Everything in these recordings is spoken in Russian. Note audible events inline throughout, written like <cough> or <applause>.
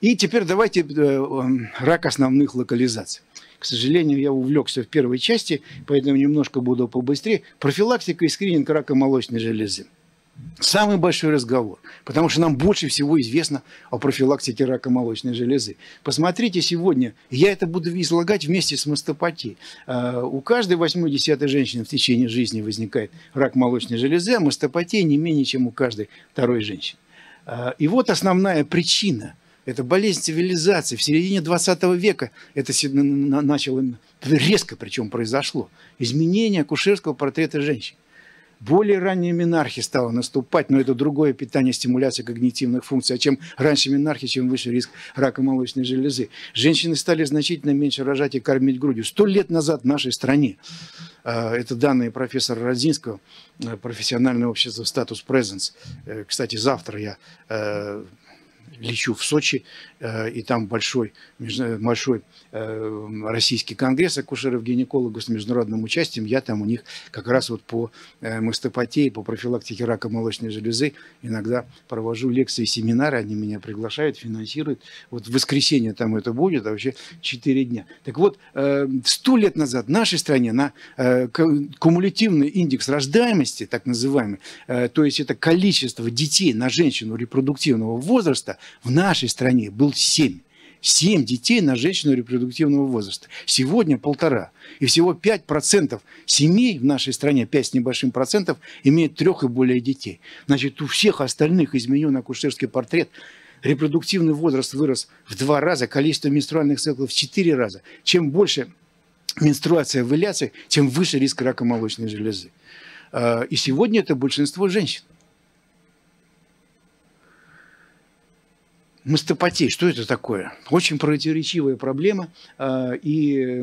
И теперь давайте э, эм, рак основных локализаций. К сожалению, я увлекся в первой части, поэтому немножко буду побыстрее. Профилактика и скрининг рака молочной железы. Самый большой разговор, потому что нам больше всего известно о профилактике рака молочной железы. Посмотрите сегодня, я это буду излагать вместе с мастопатией. Э, у каждой восьмой-десятой женщины в течение жизни возникает рак молочной железы, а мастопатия не менее, чем у каждой второй женщины. Э, и вот основная причина – это болезнь цивилизации. В середине 20 века это начало, резко причем произошло. Изменение акушерского портрета женщин. Более ранняя минархия стала наступать, но это другое питание, стимуляция когнитивных функций. А чем раньше минархия, чем выше риск рака молочной железы. Женщины стали значительно меньше рожать и кормить грудью. Сто лет назад в нашей стране, а, это данные профессора Родзинского, э, профессиональное общество «Статус Presence. Э, кстати, завтра я э, лечу в Сочи, э, и там большой, большой э, российский конгресс акушеров-гинекологов с международным участием. Я там у них как раз вот по э, мастопатии, по профилактике рака молочной железы иногда провожу лекции, семинары, они меня приглашают, финансируют. Вот в воскресенье там это будет, а вообще 4 дня. Так вот, сто лет назад в нашей стране на кумулятивный индекс рождаемости, так называемый, то есть это количество детей на женщину репродуктивного возраста, в нашей стране был 7. 7 детей на женщину репродуктивного возраста. Сегодня полтора. И всего 5% семей в нашей стране, 5 с небольшим процентов, имеют трех и более детей. Значит, у всех остальных изменен акушерский портрет. Репродуктивный возраст вырос в два раза, количество менструальных циклов в четыре раза. Чем больше менструация в эляции, тем выше риск рака молочной железы. А, и сегодня это большинство женщин. Мастопатия, что это такое? Очень противоречивая проблема, а, и э,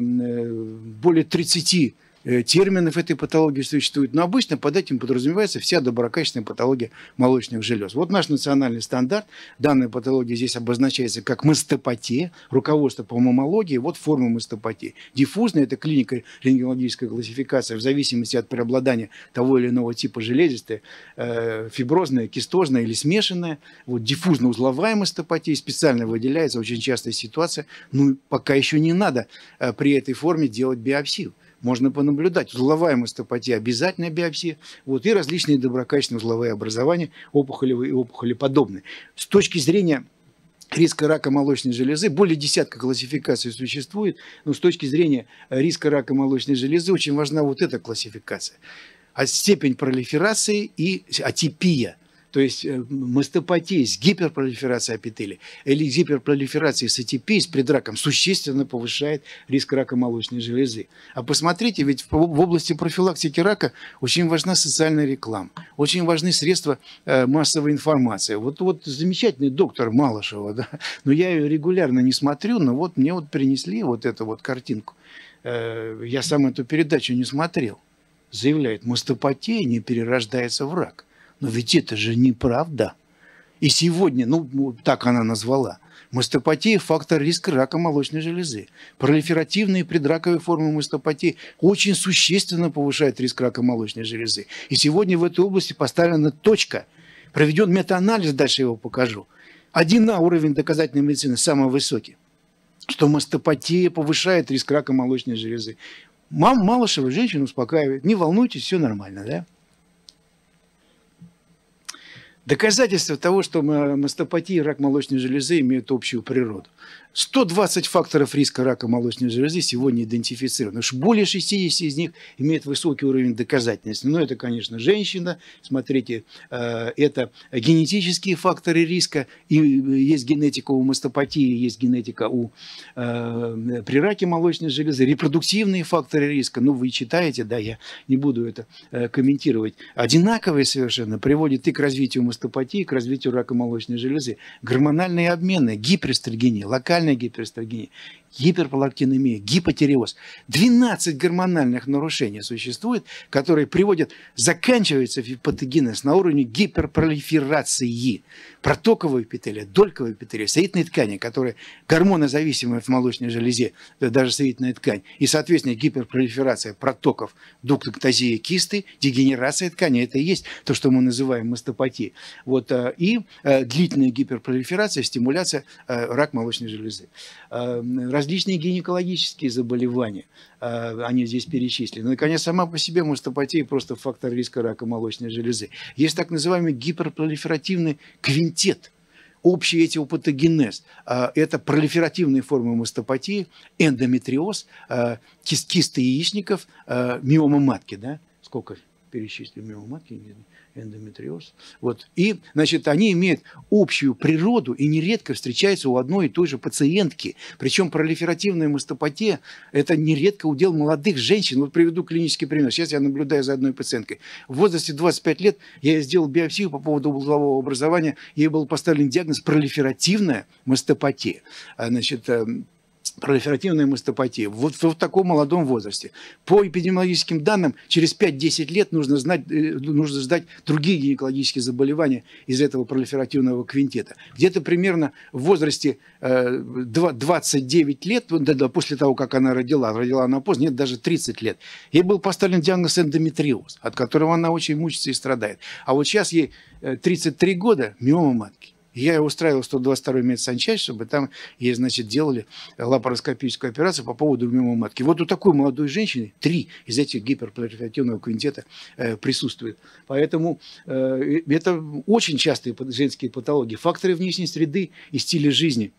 более 30 Э, терминов этой патологии существует, но обычно под этим подразумевается вся доброкачественная патология молочных желез. Вот наш национальный стандарт, данная патология здесь обозначается как мастопатия, руководство по мамологии, вот форма мастопатии. Диффузная – это клиника рентгенологическая классификация в зависимости от преобладания того или иного типа железистой, э, фиброзная, кистозная или смешанная. Вот диффузно-узловая мастопатия специально выделяется, очень частая ситуация. Ну, пока еще не надо э, при этой форме делать биопсию можно понаблюдать. Узловая мастопатия обязательно биопсия. Вот, и различные доброкачественные узловые образования, опухолевые и опухолеподобные. С точки зрения риска рака молочной железы. Более десятка классификаций существует, но с точки зрения риска рака молочной железы очень важна вот эта классификация. А степень пролиферации и атипия – то есть э, мастопатия с гиперпролиферацией эпителия или гиперпролиферацией сатипии пред раком существенно повышает риск рака молочной железы. А посмотрите, ведь в области профилактики рака очень важна социальная реклама, очень важны средства э, массовой информации. Вот, вот замечательный доктор Малышева, да? но я ее регулярно не смотрю, но вот мне вот принесли вот эту вот картинку. Э, я сам эту передачу не смотрел. Заявляет, мастопатия не перерождается в рак. Но ведь это же неправда. И сегодня, ну, ну, так она назвала, мастопатия – фактор риска рака молочной железы. Пролиферативные предраковые формы мастопатии очень существенно повышают риск рака молочной железы. И сегодня в этой области поставлена точка. Проведен метаанализ, дальше его покажу. Один на уровень доказательной медицины самый высокий что мастопатия повышает риск рака молочной железы. Мам Малышева женщину успокаивает, не волнуйтесь, все нормально, да? Доказательство того, что мастопатия и рак молочной железы имеют общую природу. 120 факторов риска рака молочной железы сегодня идентифицированы. Уж более 60 из них имеют высокий уровень доказательности. Но это, конечно, женщина. Смотрите, э, это генетические факторы риска. И э, есть генетика у мастопатии, есть генетика у э, при раке молочной железы. Репродуктивные факторы риска. Ну, вы читаете, да, я не буду это комментировать. Одинаковые совершенно приводят и к развитию мастопатии, и к развитию рака молочной железы. Гормональные обмены, гиперстрогения, локальные фокальной гиперэстрогении гиперпролактинемия, гипотиреоз. 12 гормональных нарушений существует, которые приводят, заканчивается фипотогенез на уровне гиперпролиферации протоковой эпителия, дольковой эпителия, соединительной ткани, которые гормонозависимые в молочной железе, э, даже соединительная ткань, и, соответственно, гиперпролиферация протоков дуктоктазии кисты, дегенерация ткани, это и есть то, что мы называем мастопатией. Вот, э, и э, длительная гиперпролиферация, стимуляция рак молочной железы различные гинекологические заболевания, а, они здесь перечислены. Наконец, ну, сама по себе мастопатия просто фактор риска рака молочной железы. Есть так называемый гиперпролиферативный квинтет – общий этиопатогенез. А, это пролиферативные формы мастопатии, эндометриоз, а, кисты яичников, миома матки, да? Сколько? перечислим миомаки, эндометриоз. Вот. И, значит, они имеют общую природу и нередко встречаются у одной и той же пациентки. Причем пролиферативная мастопатия – это нередко удел молодых женщин. Вот приведу клинический пример. Сейчас я наблюдаю за одной пациенткой. В возрасте 25 лет я сделал биопсию по поводу углового образования. Ей был поставлен диагноз пролиферативная мастопатия. А, значит, эм, пролиферативная мастопатия. Вот, вот в таком молодом возрасте. По эпидемиологическим данным, через 5-10 лет нужно, знать, э, нужно сдать другие гинекологические заболевания из этого пролиферативного квинтета. Где-то примерно в возрасте 29 э, лет, да, да, после того, как она родила, родила она поздно, нет, даже 30 лет, ей был поставлен диагноз эндометриоз, от которого она очень мучится и страдает. А вот сейчас ей 33 э, года, миома матки. Я устраивал 122-й медсанчасть, чтобы там ей, значит, делали лапароскопическую операцию по поводу матки. Вот у такой молодой женщины три из этих гиперплатификативного квинтета э, присутствует. Поэтому э, это очень частые женские патологии. Факторы внешней среды и стиля жизни.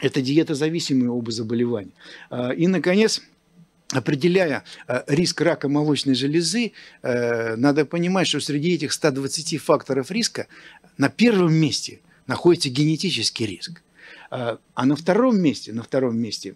Это диетозависимые оба заболевания. Э, и, наконец, определяя э, риск рака молочной железы, э, надо понимать, что среди этих 120 факторов риска на первом месте – находится генетический риск. А, а на втором месте, на втором месте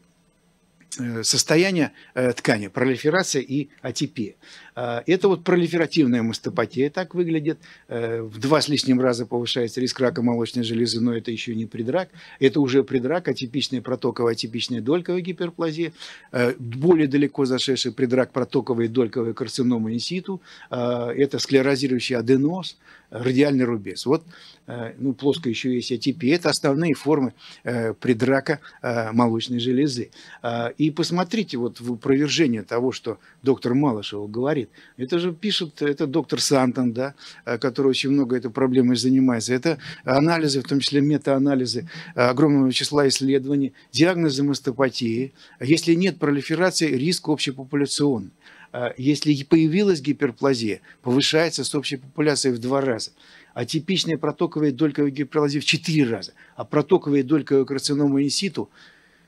э, состояние э, ткани, пролиферация и атипия. А, это вот пролиферативная мастопатия так выглядит. Э, в два с лишним раза повышается риск рака молочной железы, но это еще не предрак. Это уже предрак, атипичная протоковая, атипичная дольковая гиперплазия. Э, более далеко зашедший предрак протоковой и дольковой карциномы инситу. Э, это склерозирующий аденоз, радиальный рубец. Вот, ну, плоско еще есть атипия. Это основные формы предрака молочной железы. И посмотрите вот в опровержение того, что доктор Малышев говорит говорит. Это же пишет, это доктор Сантон, да, э, который очень много этой проблемой занимается. Это анализы, в том числе метаанализы э, огромного числа исследований, диагнозы мастопатии. Если нет пролиферации, риск общепопуляционный э, если появилась гиперплазия, повышается с общей популяцией в два раза. А типичная протоковая долька гиперплазии в четыре раза. А протоковая долька карцинома инситу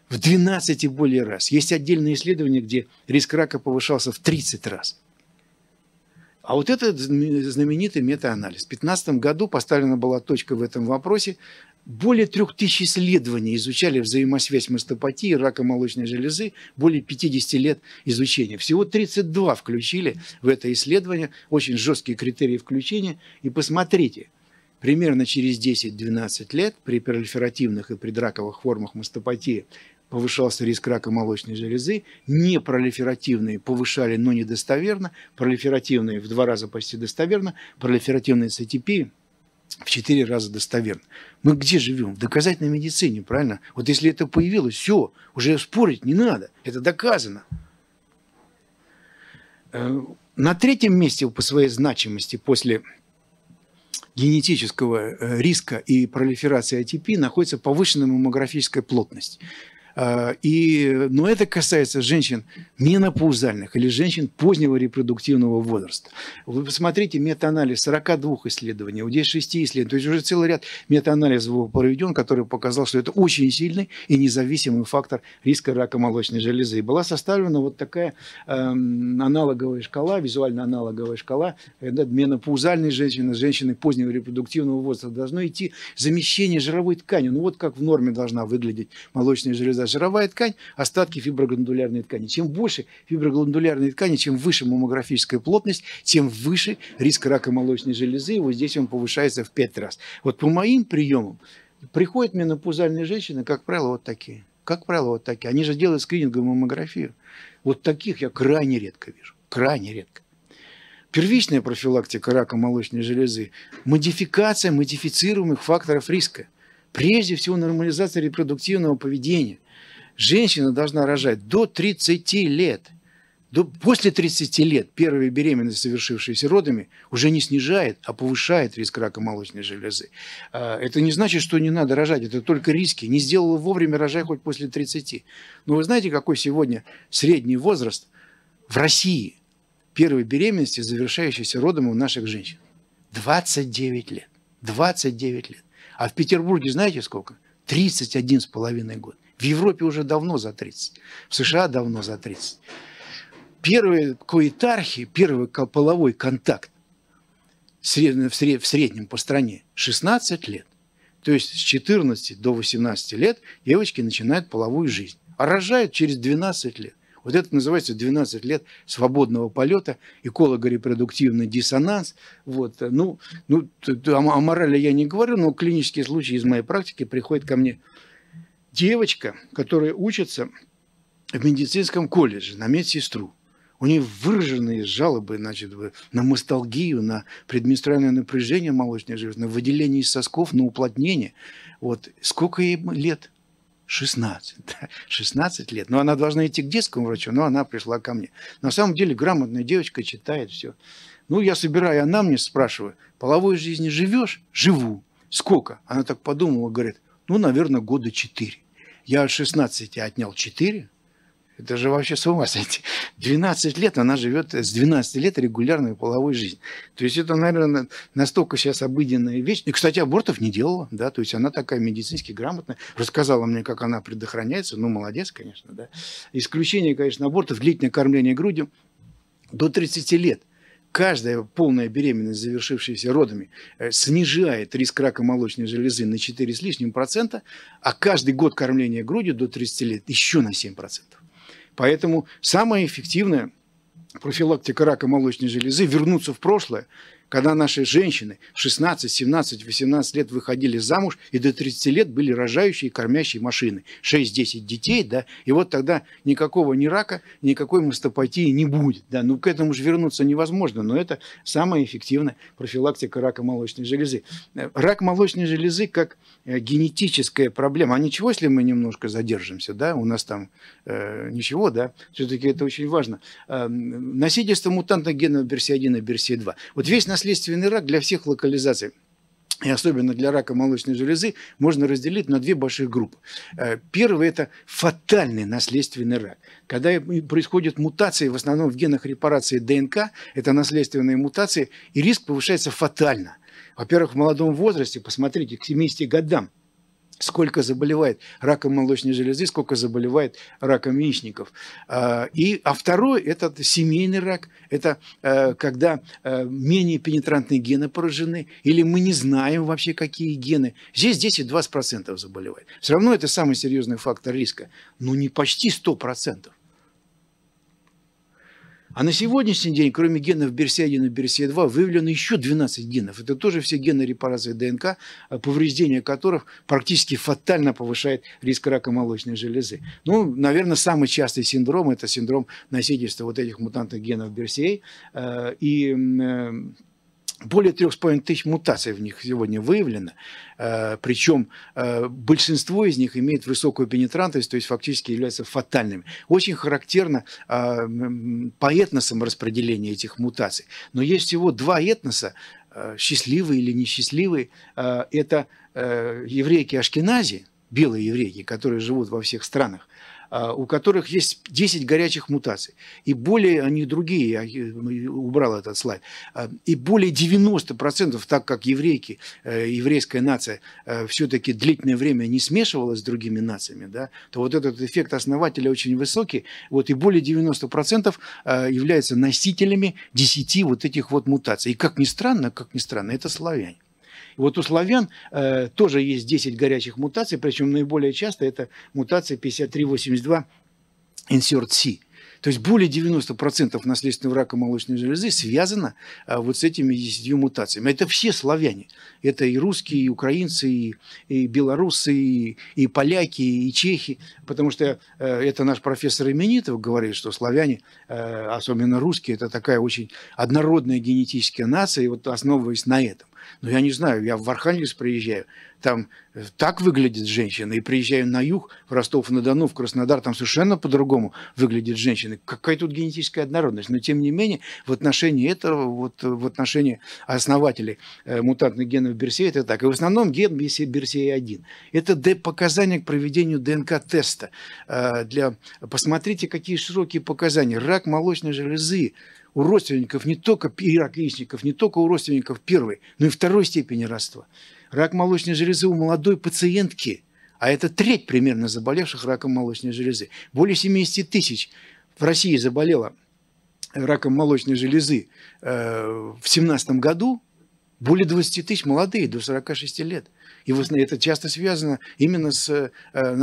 в 12 и более раз. Есть отдельные исследования, где риск рака повышался в 30 раз. А вот этот знаменитый метаанализ. В 2015 году поставлена была точка в этом вопросе. Более трех тысяч исследований изучали взаимосвязь мастопатии, рака молочной железы, более 50 лет изучения. Всего 32 включили в это исследование, очень жесткие критерии включения. И посмотрите, примерно через 10-12 лет при пролиферативных и предраковых формах мастопатии повышался риск рака молочной железы, непролиферативные повышали, но недостоверно, пролиферативные в два раза почти достоверно, пролиферативные с ATP в четыре раза достоверно. Мы где живем? В доказательной медицине, правильно? Вот если это появилось, все, уже спорить не надо, это доказано. Э, на третьем месте по своей значимости после генетического э, риска и пролиферации ATP находится повышенная маммографическая плотность. А, и, но это касается женщин менопаузальных или женщин позднего репродуктивного возраста. Вы посмотрите метаанализ 42 исследований, у здесь 6 исследований. То есть уже целый ряд метаанализов был проведен, который показал, что это очень сильный и независимый фактор риска рака молочной железы. И была составлена вот такая эм, аналоговая шкала, визуально-аналоговая шкала. Это менопаузальные женщины, женщины позднего репродуктивного возраста. Должно идти замещение жировой ткани. Ну вот как в норме должна выглядеть молочная железа глаза. Жировая ткань – остатки фиброгландулярной ткани. Чем больше фиброгландулярной ткани, чем выше маммографическая плотность, тем выше риск рака молочной железы. И вот здесь он повышается в 5 раз. Вот по моим приемам приходят менопаузальные женщины, как правило, вот такие. Как правило, вот такие. Они же делают скрининговую маммографию. Вот таких я крайне редко вижу. Крайне редко первичная профилактика рака молочной железы, модификация модифицируемых факторов риска. Прежде всего, нормализация репродуктивного поведения женщина должна рожать до 30 лет. До, после 30 лет первая беременность, совершившаяся родами, уже не снижает, а повышает риск рака молочной железы. А, это не значит, что не надо рожать, это только риски. Не сделала вовремя, рожай хоть после 30. Но вы знаете, какой сегодня средний возраст в России первой беременности, завершающейся родом у наших женщин? 29 лет. 29 лет. А в Петербурге знаете сколько? 31,5 год. В Европе уже давно за 30, в США давно за 30. Первые коэтархи, первый половой контакт в среднем по стране 16 лет. То есть с 14 до 18 лет девочки начинают половую жизнь. А рожают через 12 лет. Вот это называется 12 лет свободного полета, эколого-репродуктивный диссонанс. Вот. Э, ну, ну, а о морали я не говорю, но клинические случаи из моей практики приходят ко мне девочка, которая учится в медицинском колледже на медсестру. У нее выраженные жалобы значит, на масталгию, на предменструальное напряжение молочной железы, на выделение из сосков, на уплотнение. Вот. Сколько ей лет? 16. 16 <laughs> лет. Но она должна идти к детскому врачу, но она пришла ко мне. На самом деле грамотная девочка читает все. Ну, я собираю она мне спрашивает: половой жизни живешь? Живу. Сколько? Она так подумала, говорит, ну, наверное, года четыре. Я от 16 отнял 4. Это же вообще с ума сойти. 12 <laughs> лет она живет, с 12 лет регулярную половую жизнь. То есть это, наверное, настолько сейчас обыденная вещь. И, кстати, абортов не делала, да, то есть она такая медицински грамотная. Рассказала мне, как она предохраняется, ну, молодец, конечно, да. Исключение, конечно, абортов, длительное кормление грудью до 30 лет – каждая полная беременность, завершившаяся родами, э, снижает риск рака молочной железы на 4 с лишним процента, а каждый год кормления грудью до 30 лет еще на 7 процентов. Поэтому самое эффективное профилактика рака молочной железы, вернуться в прошлое когда наши женщины 16, 17, 18 лет выходили замуж и до 30 лет были рожающие и кормящие машины. 6-10 детей, да, и вот тогда никакого ни рака, никакой мастопатии не будет, да. Ну, к этому же вернуться невозможно, но это самая эффективная профилактика рака молочной железы. Рак молочной железы как э, генетическая проблема. А ничего, если мы немножко задержимся, да, у нас там э, ничего, да, все-таки это очень важно. Э, эм, носительство мутанта гена BRCA1 и BRCA2. Вот весь нас наследственный рак для всех локализаций и особенно для рака молочной железы, можно разделить на две большие группы. Э, первый – это фатальный наследственный рак. Когда происходят мутации, в основном в генах репарации ДНК, это наследственные мутации, и риск повышается фатально. Во-первых, в молодом возрасте, посмотрите, к 70 годам – сколько заболевает раком молочной железы, сколько заболевает раком яичников. А, и, а второй – это семейный рак. Это э, когда э, менее пенетрантные гены поражены, или мы не знаем вообще, какие гены. Здесь 10-20% заболевает. Все равно это самый серьезный фактор риска. Но не почти 100%. А на сегодняшний день, кроме генов BRCA1 и BRCA2, выявлено еще 12 генов. Это тоже все гены репарации ДНК, э, повреждение которых практически фатально повышает риск рака молочной железы. Ну, наверное, самый частый синдром – это синдром носительства вот этих мутантных генов Берсей э, И э, более 3,5 тысяч мутаций в них сегодня выявлено, э, причем э, большинство из них имеет высокую пенетрантность, то есть фактически являются фатальными. Очень характерно э, по этносам распределение этих мутаций. Но есть всего два этноса, счастливые или несчастливые, это еврейки Ашкенази, белые евреи, которые живут во всех странах а, у которых есть 10 горячих мутаций. И более, они другие, я э, убрал этот слайд, а, и более 90%, так как еврейки, э, еврейская нация э, все-таки длительное время не смешивалась с другими нациями, да, то вот этот эффект основателя очень высокий, вот и более 90% являются носителями 10 вот этих вот мутаций. И как ни странно, как ни странно, это славяне вот у славян э, тоже есть 10 горячих мутаций, причем наиболее часто это мутация 5382 инсерт C, То есть более 90% наследственного рака молочной железы связано а, вот с этими 10 мутациями. Это все славяне. Это и русские, и украинцы, и, и белорусы, и, и поляки, и чехи. Потому что э, это наш профессор Именитов говорит, что славяне, э, особенно русские, это такая очень однородная генетическая нация, и вот основываясь на этом. Но ну, я не знаю, я в Архангельск приезжаю, там э, так выглядит женщина, и приезжаю на юг, в Ростов-на-Дону, в Краснодар, там совершенно по-другому выглядит женщина. Какая тут генетическая однородность? Но тем не менее, в отношении этого, вот э, в отношении основателей э, мутантных генов Берсея, это так. И в основном ген Берсея один. Это показания к проведению ДНК-теста. Э, для... Посмотрите, какие широкие показания. Рак молочной железы, у родственников, не только и яичников, не только у родственников первой, но и второй степени родства. Рак молочной железы у молодой пациентки, а это треть примерно заболевших раком молочной железы. Более 70 тысяч в России заболело раком молочной железы э, в 2017 году, более 20 тысяч молодые, до 46 лет. И вот это часто связано именно с, э,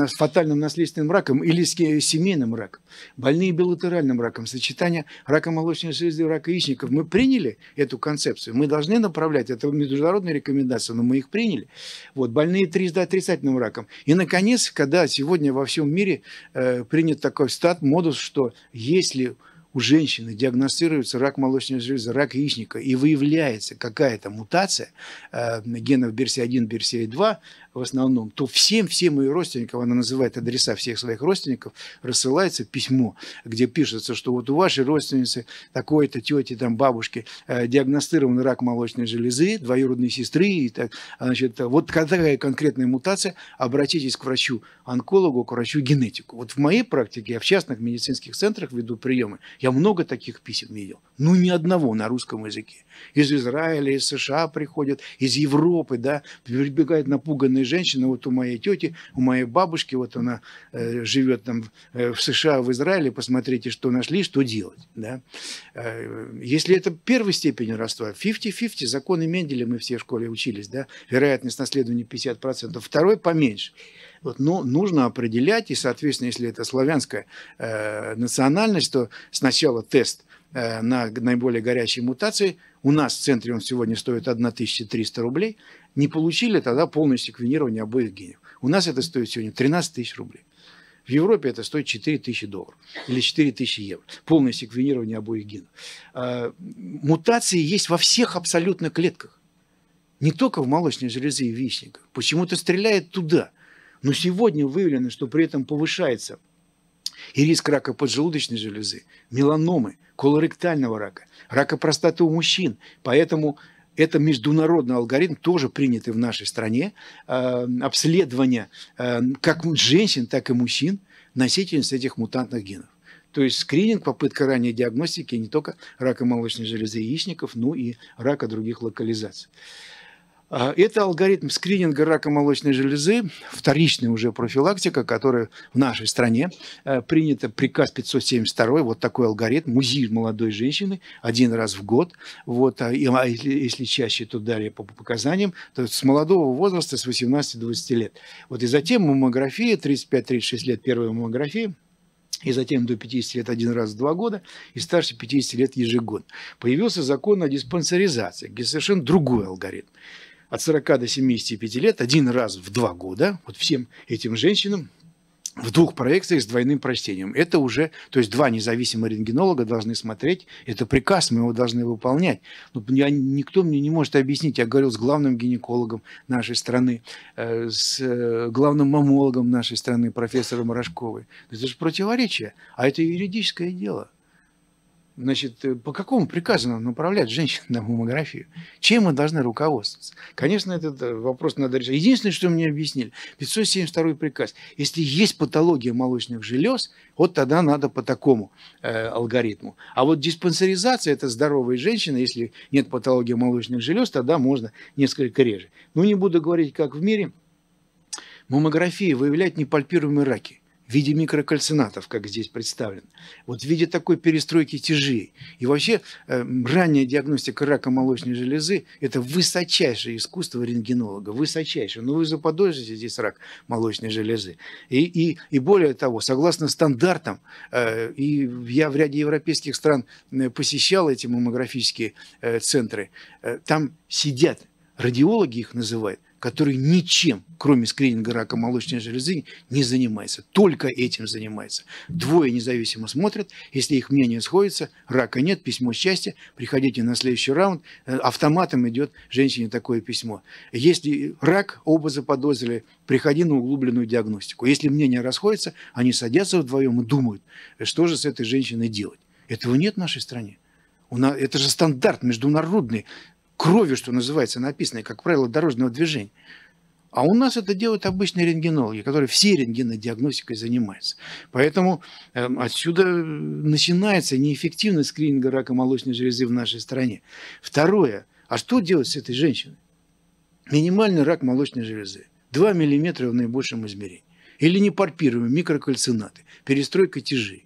с фатальным наследственным раком или с э, семейным раком. Больные билатеральным раком, сочетание рака молочной железы и рака яичников. Мы приняли эту концепцию, мы должны направлять, это международные рекомендации, но мы их приняли. Вот, больные 3 отрицательным раком. И, наконец, когда сегодня во всем мире э, принят такой стат, модус, что если у женщины диагностируется рак молочной железы, рак яичника, и выявляется какая-то мутация э, генов BRCA1, BRCA2, в основном, то всем, всем ее родственникам, она называет адреса всех своих родственников, рассылается письмо, где пишется, что вот у вашей родственницы, такой-то тети, там, бабушки, э, диагностирован рак молочной железы, двоюродные сестры, и так, значит, вот такая конкретная мутация, обратитесь к врачу-онкологу, к врачу-генетику. Вот в моей практике, я в частных медицинских центрах веду приемы, я много таких писем видел, ну ни одного на русском языке. Из Израиля, из США приходят, из Европы, да, прибегают напуганные умные женщины. Вот у моей тети, у моей бабушки, вот она э, живет там э, в США, в Израиле, посмотрите, что нашли, что делать. Да? Э, если это первой степени родства, 50-50, законы Менделя мы все в школе учились, да? вероятность наследования 50%, второй поменьше. Вот, но нужно определять, и, соответственно, если это славянская э, национальность, то сначала тест э, на наиболее горячие мутации. У нас в центре он сегодня стоит 1300 рублей – не получили тогда полное секвенирование обоих генов. У нас это стоит сегодня 13 тысяч рублей. В Европе это стоит 4 тысячи долларов или 4 тысячи евро. Полное секвенирование обоих генов. А, мутации есть во всех абсолютно клетках. Не только в молочной железе и вишниках. Почему-то стреляет туда. Но сегодня выявлено, что при этом повышается и риск рака поджелудочной железы, меланомы, колоректального рака, рака простаты у мужчин. Поэтому это международный алгоритм, тоже принятый в нашей стране, э, обследование э, как женщин, так и мужчин, носительниц этих мутантных генов. То есть скрининг, попытка ранней диагностики не только рака молочной железы яичников, но и рака других локализаций. А, это алгоритм скрининга рака молочной железы, вторичная уже профилактика, которая в нашей стране э, принята приказ 572, вот такой алгоритм, УЗИ молодой женщины один раз в год, вот, а, а если, если чаще, то далее по показаниям, то с молодого возраста, с 18-20 лет. Вот и затем маммография, 35-36 лет первая маммография, и затем до 50 лет один раз в два года, и старше 50 лет ежегодно. Появился закон о диспансеризации, где совершенно другой алгоритм от 40 до 75 лет один раз в два года вот всем этим женщинам в двух проекциях с двойным прочтением. Это уже, то есть два независимых рентгенолога должны смотреть, это приказ, мы его должны выполнять. Но ну, я, никто мне не может объяснить, я говорил с главным гинекологом нашей страны, э, с э, главным мамологом нашей страны, профессором Рожковой. Это же противоречие, а это юридическое дело. Значит, э, по какому приказу нам направлять женщин на мамографию? Чем мы должны руководствоваться? Конечно, этот э, вопрос надо решать. Единственное, что мне объяснили, 572 приказ. Если есть патология молочных желез, вот тогда надо по такому э, алгоритму. А вот диспансеризация – это здоровая женщина. Если нет патологии молочных желез, тогда можно несколько реже. Ну, не буду говорить, как в мире. Маммография выявляет непальпируемые раки в виде микрокальцинатов, как здесь представлен, вот в виде такой перестройки тяжей. И вообще э, ранняя диагностика рака молочной железы – это высочайшее искусство рентгенолога, высочайшее. Но ну, вы заподозрите здесь рак молочной железы. И, и, и более того, согласно стандартам, э, и я в ряде европейских стран э, посещал эти маммографические центры, там сидят, радиологи их называют – который ничем, кроме скрининга рака молочной железы, не занимается. Только этим занимается. Двое независимо смотрят. Если их мнение сходится, рака нет, письмо счастья, приходите на следующий раунд. Э, автоматом идет женщине такое письмо. Если рак, оба заподозрили, приходи на углубленную диагностику. Если мнения расходятся, они садятся вдвоем и думают, что же с этой женщиной делать. Этого нет в нашей стране. Это же стандарт международный. Крови, что называется, написанное, как правило, дорожного движения. А у нас это делают обычные рентгенологи, которые все рентгенодиагностикой занимаются. Поэтому эм, э, отсюда начинается неэффективность скрининга рака молочной железы в нашей стране. Второе. А что делать с этой женщиной? Минимальный рак молочной железы. 2 мм в наибольшем измерении. Или не парпируемые микрокальцинаты, перестройка тяжей.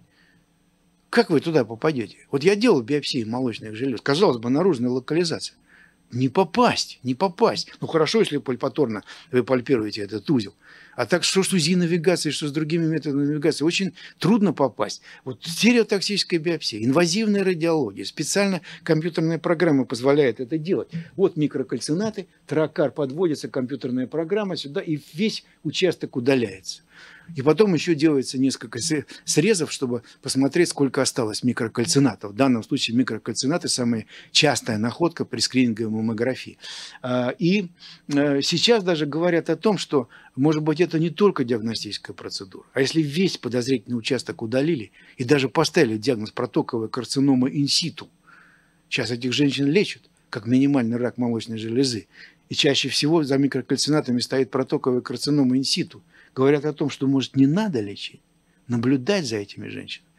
Как вы туда попадете? Вот я делал биопсии молочных желез. Казалось бы, наружная локализация не попасть, не попасть. Ну хорошо, если пальпаторно вы пальпируете этот узел. А так что с УЗИ навигацией, что с другими методами навигации, очень трудно попасть. Вот стереотоксическая биопсия, инвазивная радиология, специально компьютерная программа позволяет это делать. Вот микрокальцинаты, тракар подводится, компьютерная программа сюда, и весь участок удаляется. И потом еще делается несколько срезов, чтобы посмотреть, сколько осталось микрокальцинатов. В данном случае микрокальцинаты – самая частая находка при скрининговой маммографии. А, и э, сейчас даже говорят о том, что, может быть, это не только диагностическая процедура. А если весь подозрительный участок удалили и даже поставили диагноз протоковой карциномы инситу, сейчас этих женщин лечат, как минимальный рак молочной железы. И чаще всего за микрокальцинатами стоит протоковая карцинома инситу – говорят о том, что, может, не надо лечить, наблюдать за этими женщинами.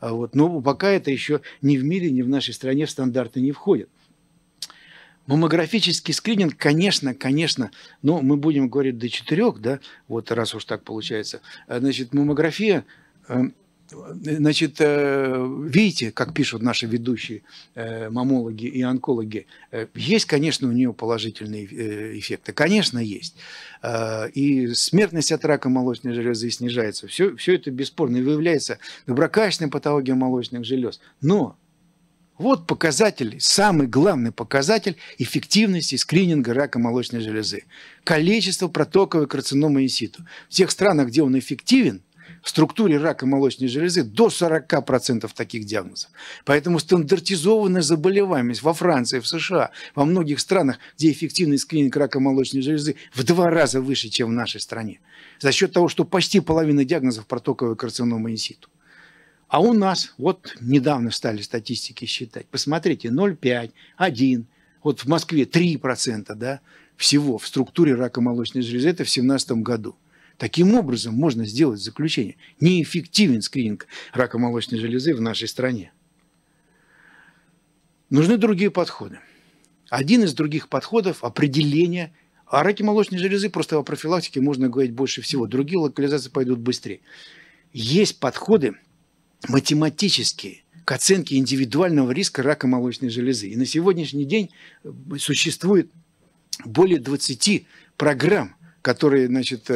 А вот, но ну, пока это еще ни в мире, ни в нашей стране в стандарты не входит. Маммографический скрининг, конечно, конечно, но мы будем говорить до четырех, да, вот раз уж так получается. Э, значит, маммография эм, Значит, э, видите, как пишут наши ведущие э, мамологи и онкологи, э, есть, конечно, у нее положительные эффекты. Конечно, есть. И смертность от рака молочной железы снижается. Все, все это бесспорно и выявляется доброкачественная патология молочных желез. Но вот показатель, самый главный показатель эффективности скрининга рака молочной железы. Количество протоковой карциномы инситу. В тех странах, где он эффективен, структуре рака молочной железы до 40% таких диагнозов. Поэтому стандартизованная заболеваемость во Франции, в США, во многих странах, где эффективный скрининг рака молочной железы в два раза выше, чем в нашей стране. За счет того, что почти половина диагнозов протоковой карцинома инситу. А у нас, вот недавно стали статистики считать, посмотрите, 0,5, 1, вот в Москве 3% да, всего в структуре рака молочной железы, это в 2017 году. Таким образом можно сделать заключение. Неэффективен скрининг рака молочной железы в нашей стране. Нужны другие подходы. Один из других подходов – определение о раке молочной железы, просто о профилактике можно говорить больше всего. Другие локализации пойдут быстрее. Есть подходы математические к оценке индивидуального риска рака молочной железы. И на сегодняшний день существует более 20 программ которые, значит, э,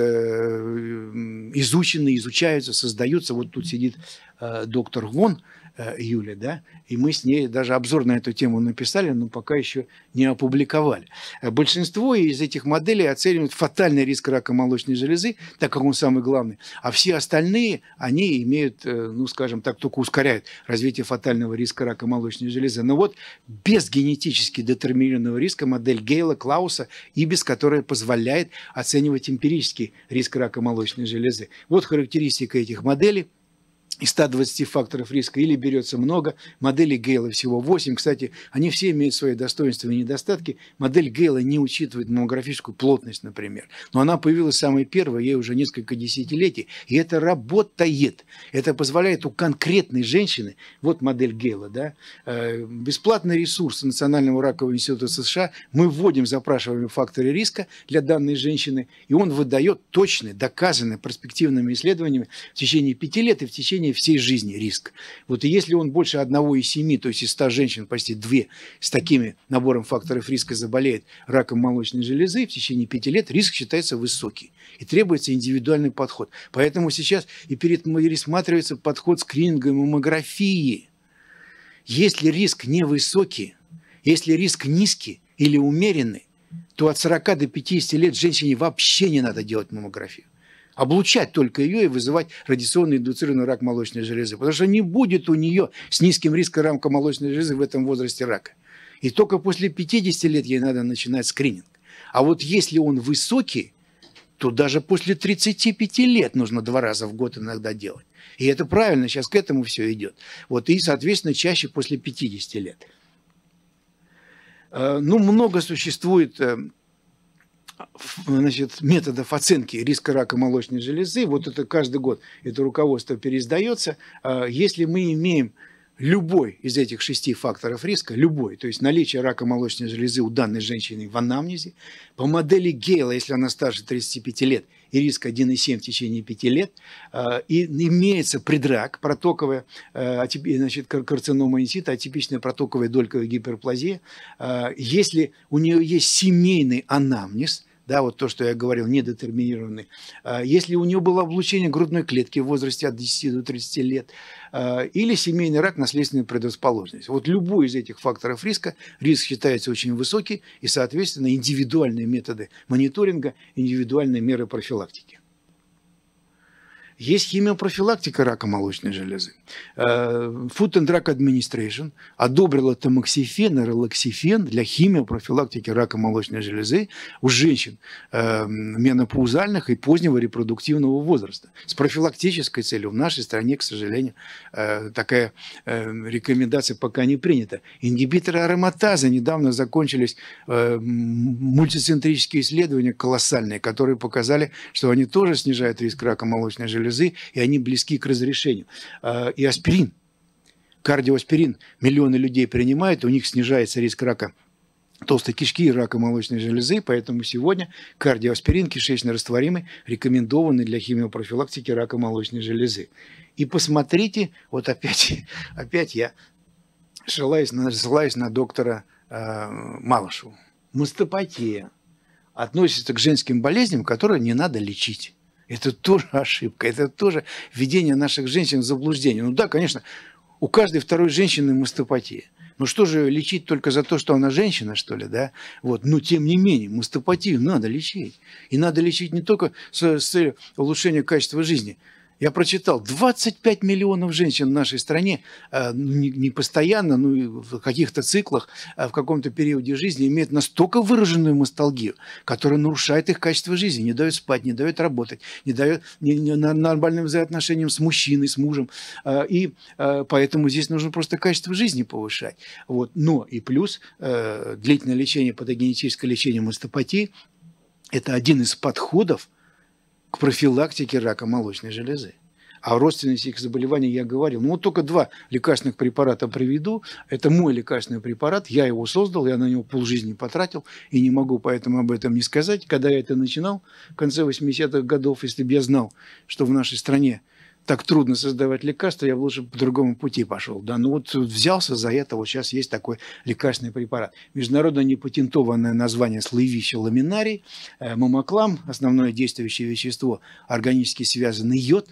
изучены, изучаются, создаются. Вот тут сидит э, доктор Вон, Э, июля, да, и мы с ней даже обзор на эту тему написали, но пока еще не опубликовали. Э, большинство из этих моделей оценивают фатальный риск рака молочной железы, так как он самый главный, а все остальные, они имеют, э, ну, скажем так, только ускоряют развитие фатального риска рака молочной железы. Но вот без генетически детерминированного риска модель Гейла, Клауса, и без которой позволяет оценивать эмпирический риск рака молочной железы. Вот характеристика этих моделей – из 120 факторов риска или берется много. Модели Гейла всего 8. Кстати, они все имеют свои достоинства и недостатки. Модель Гейла не учитывает монографическую плотность, например. Но она появилась самая первая, ей уже несколько десятилетий. И это работает. Это позволяет у конкретной женщины, вот модель Гейла, да, э, бесплатный ресурс Национального ракового института США, мы вводим запрашиваемые факторы риска для данной женщины, и он выдает точные, доказанные перспективными исследованиями в течение пяти лет и в течение протяжении всей жизни риск. Вот и если он больше одного из семи, то есть из 100 женщин почти две с такими набором факторов риска заболеет раком молочной железы, в течение пяти лет риск считается высокий. И требуется индивидуальный подход. Поэтому сейчас и пересматривается подход скрининга и маммографии. Если риск невысокий, если риск низкий или умеренный, то от 40 до 50 лет женщине вообще не надо делать маммографию облучать только ее и вызывать радиационный индуцированный рак молочной железы. Потому что не будет у нее с низким риском рака молочной железы в этом возрасте рака. И только после 50 лет ей надо начинать скрининг. А вот если он высокий, то даже после 35 лет нужно два раза в год иногда делать. И это правильно, сейчас к этому все идет. Вот, и, соответственно, чаще после 50 лет. Э, ну, много существует э, значит, методов оценки риска рака молочной железы, вот это каждый год это руководство переиздается, а, если мы имеем любой из этих шести факторов риска, любой, то есть наличие рака молочной железы у данной женщины в анамнезе, по модели Гейла, если она старше 35 лет, и риск 1,7 в течение 5 лет, а, и имеется предрак, протоковая, э, значит, карцинома инсита, атипичная протоковая дольковая гиперплазия, а, если у нее есть семейный анамнез – да, вот то, что я говорил, недетерминированный. А, если у него было облучение грудной клетки в возрасте от 10 до 30 лет, а, или семейный рак, наследственная предрасположенность. Вот любой из этих факторов риска, риск считается очень высокий, и, соответственно, индивидуальные методы мониторинга, индивидуальные меры профилактики. Есть химиопрофилактика рака молочной железы. Э, Food and Drug Administration одобрила тамоксифен и релаксифен для химиопрофилактики рака молочной железы у женщин э, менопаузальных и позднего репродуктивного возраста. С профилактической целью в нашей стране, к сожалению, э, такая рекомендация пока не принята. Ингибиторы ароматаза недавно закончились мультицентрические исследования колоссальные, которые показали, что они тоже снижают риск рака молочной железы грызы, и они близки к разрешению. А, и аспирин, кардиоаспирин, миллионы людей принимают, у них снижается риск рака толстой кишки и рака молочной железы, поэтому сегодня кардиоаспирин кишечно-растворимый рекомендованный для химиопрофилактики рака молочной железы. И посмотрите, вот опять, <laughs> опять я ссылаюсь на, ссылаюсь на доктора э, а, Малышеву. Мастопатия относится к женским болезням, которые не надо лечить. Это тоже <laughs> ошибка, это тоже введение наших женщин в заблуждение. Ну да, конечно, у каждой второй женщины мастопатия. Ну что же лечить только за то, что она женщина, что ли, да? Вот. Но тем не менее, мастопатию надо лечить. И надо лечить не только с, с целью улучшения качества жизни – я прочитал, 25 миллионов женщин в нашей стране э, ну, не постоянно, ну в каких-то циклах, э, в каком-то периоде жизни имеют настолько выраженную масталгию, которая нарушает их качество жизни, не дает спать, не дает работать, не дает нормальным взаимоотношениям с мужчиной, с мужем. Э, и поэтому здесь нужно просто качество жизни повышать. Вот. Но и плюс длительное лечение, патогенетическое лечение мастопатии – это один из подходов – к профилактике рака молочной железы. О а родственности их заболеваний я говорил. Ну, вот только два лекарственных препарата приведу. Это мой лекарственный препарат. Я его создал, я на него полжизни потратил. И не могу поэтому об этом не сказать. Когда я это начинал в конце 80-х годов, если бы я знал, что в нашей стране так трудно создавать лекарства, я бы лучше по другому пути пошел. Да, ну вот взялся за это, вот сейчас есть такой лекарственный препарат. Международно непатентованное название слоевища ламинарий, э, мамоклам, основное действующее вещество, органически связанный йод,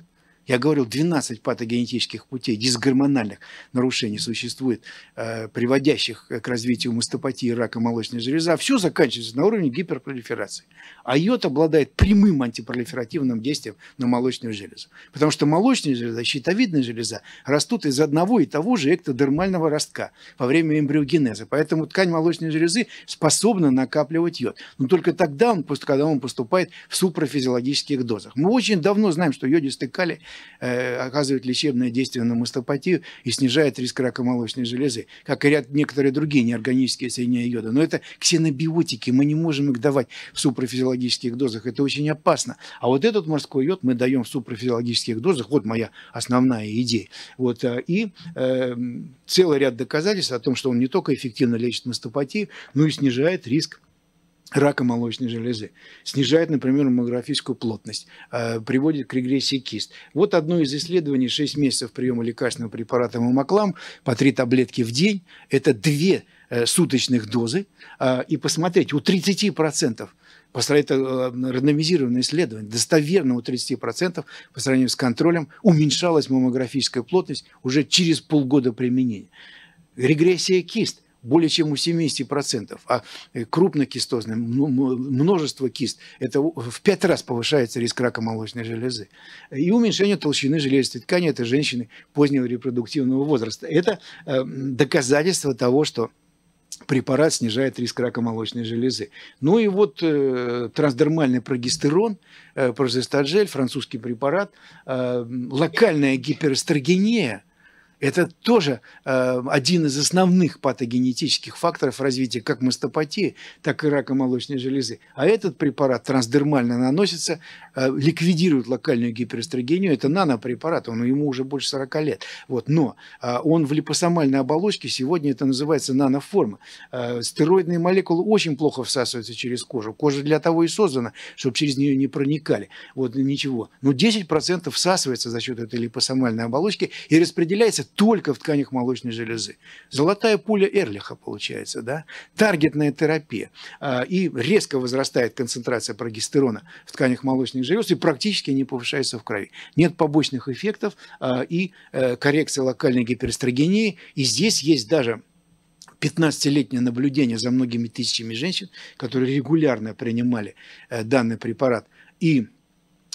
я говорил, 12 патогенетических путей, дисгормональных нарушений существует, э, приводящих к развитию мастопатии, рака молочной железы. А все заканчивается на уровне гиперпролиферации. А йод обладает прямым антипролиферативным действием на молочную железу. Потому что молочная железа и щитовидная железа растут из одного и того же эктодермального ростка во время эмбриогенеза. Поэтому ткань молочной железы способна накапливать йод. Но только тогда, он, когда он поступает в супрафизиологических дозах. Мы очень давно знаем, что йодистый калий э, оказывает лечебное действие на мастопатию и снижает риск рака молочной железы, как и ряд некоторые другие неорганические соединения йода. Но это ксенобиотики, мы не можем их давать в супрафизиологических физиологических дозах. Это очень опасно. А вот этот морской йод мы даем в субпрофизиологических дозах. Вот моя основная идея. Вот, э, и э, целый ряд доказательств о том, что он не только эффективно лечит мастопатию, но и снижает риск рака молочной железы, снижает, например, маммографическую плотность, э, приводит к регрессии кист. Вот одно из исследований 6 месяцев приема лекарственного препарата Мамаклам по 3 таблетки в день, это 2 э, суточных дозы, и посмотреть, у 30% поставляет э, рандомизированное исследование, достоверно у 30% по сравнению с контролем уменьшалась маммографическая плотность уже через полгода применения. Регрессия кист более чем у 70%, а э, крупнокистозное, множество кист, это в пять раз повышается риск рака молочной железы. И уменьшение толщины железистой ткани, это женщины позднего репродуктивного возраста. Это э, доказательство того, что препарат снижает риск рака молочной железы. Ну и вот э, трансдермальный прогестерон, э, прозестаджель, французский препарат, э, локальная гиперэстрогения – это тоже э, один из основных патогенетических факторов развития как мастопатии, так и рака молочной железы. А этот препарат трансдермально наносится, э, ликвидирует локальную гиперэстрогению. Это нанопрепарат, он, ему уже больше 40 лет. Вот, но э, он в липосомальной оболочке, сегодня это называется наноформа. Э, стероидные молекулы очень плохо всасываются через кожу. Кожа для того и создана, чтобы через нее не проникали. Вот ничего. Но 10% всасывается за счет этой липосомальной оболочки и распределяется только в тканях молочной железы. Золотая пуля Эрлиха получается, да? Таргетная терапия. А, и резко возрастает концентрация прогестерона в тканях молочных желез и практически не повышается в крови. Нет побочных эффектов а, и э, коррекция локальной гиперэстрогении. И здесь есть даже 15-летнее наблюдение за многими тысячами женщин, которые регулярно принимали э, данный препарат и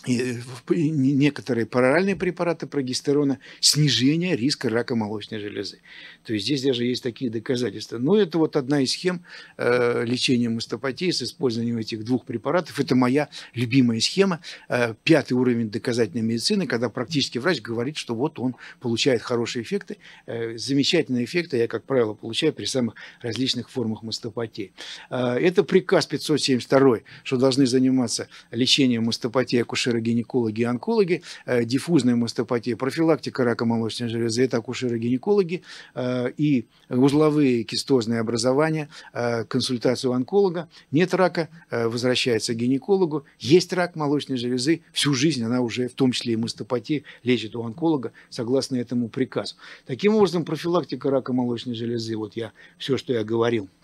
Э, некоторые пароральные препараты прогестерона снижение риска рака молочной железы. То есть здесь даже есть такие доказательства. Но ну, это вот одна из схем э, лечения мастопатии с использованием этих двух препаратов. Это моя любимая схема. Э, пятый уровень доказательной медицины, когда практически врач говорит, что вот он получает хорошие эффекты. замечательные эффекты я, как правило, получаю при самых различных формах мастопатии. это приказ 572, что должны заниматься лечением мастопатии акушерии акушеры-гинекологи и онкологи, э, диффузная мастопатия, профилактика рака молочной железы, это акушеры-гинекологи э, и узловые кистозные образования, э, консультацию онколога. Нет рака, возвращается к гинекологу. Есть рак молочной железы, всю жизнь она уже, в том числе и мастопатия, лечит у онколога согласно этому приказу. Таким образом, профилактика рака молочной железы, вот я все, что я говорил –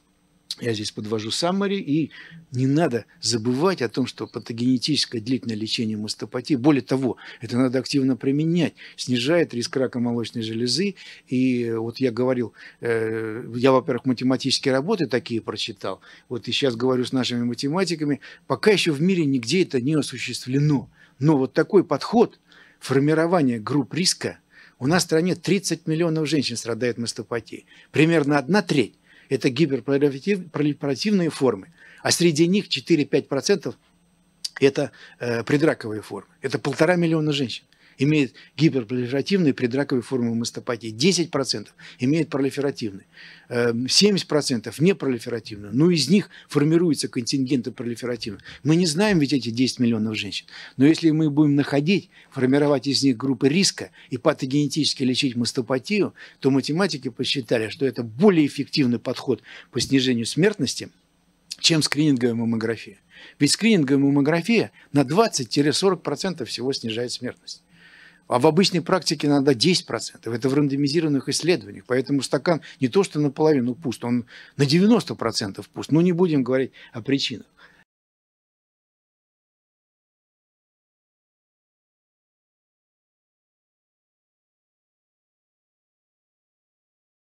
я здесь подвожу саммари, и не надо забывать о том, что патогенетическое длительное лечение мастопатии, более того, это надо активно применять, снижает риск рака молочной железы, и вот я говорил, э, я, во-первых, математические работы такие прочитал, вот и сейчас говорю с нашими математиками, пока еще в мире нигде это не осуществлено, но вот такой подход формирования групп риска, у нас в стране 30 миллионов женщин страдает мастопатией, примерно одна треть это гиперпролиферативные формы, а среди них 4-5% это э, предраковые формы. Это полтора миллиона женщин имеет гиперпролиферативные предраковые формы мастопатии, 10% имеют пролиферативные, эм, 70% непролиферативные, но ну, из них формируются контингенты пролиферативных. Мы не знаем ведь эти 10 миллионов женщин, но если мы будем находить, формировать из них группы риска и патогенетически лечить мастопатию, то математики посчитали, что это более эффективный подход по снижению смертности, чем скрининговая маммография. Ведь скрининговая маммография на 20-40% всего снижает смертность. А в обычной практике иногда 10%. Это в рандомизированных исследованиях. Поэтому стакан не то, что наполовину пуст, он на 90% пуст. Но не будем говорить о причинах.